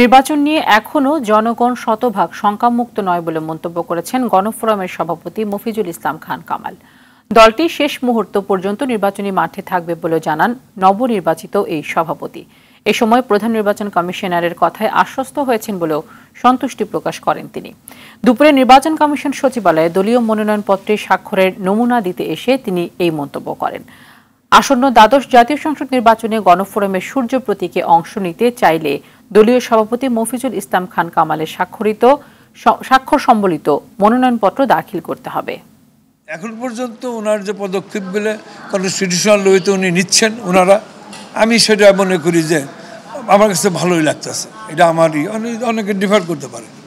নির্বাচন নিয়ে এখনও জনগণ শতভাগ শঙ্কামুক্ত নয় বলে মন্তব্য করেছেন গণফোরামের সভাপতি মফিজুল ইসলাম খান কামাল দলটি শেষ মুহূর্ত পর্যন্ত নির্বাচনী মাঠে থাকবে বলে জানান নবনির্বাচিত এই সভাপতি এ সময় প্রধান নির্বাচন কমিশনারের কথায় আশ্বস্ত হয়েছেন বলেও সন্তুষ্টি প্রকাশ করেন তিনি দুপুরে নির্বাচন কমিশন সচিবালয়ে দলীয় মনোনয়নপত্রে স্বাক্ষরের নমুনা দিতে এসে তিনি এই মন্তব্য করেন আসন্ন দ্বাদশ জাতীয় সংসদ নির্বাচনে গণফোরামের সূর্য প্রতীকে অংশ নিতে চাইলে দলীয় সভাপতি মফিজুল ইসলাম খান কামালের স্বাক্ষরিত স্বাক্ষর সম্বলিত মনোনয়নপত্র দাখিল করতে হবে এখন পর্যন্ত ওনার যে পদক্ষেপগুলো কনস্টিটিউশনাল লইতে উনি নিচ্ছেন ওনারা আমি সেটা মনে করি যে আমার কাছে ভালোই লাগতেছে এটা আমারই অনেকে ডিফার করতে পারে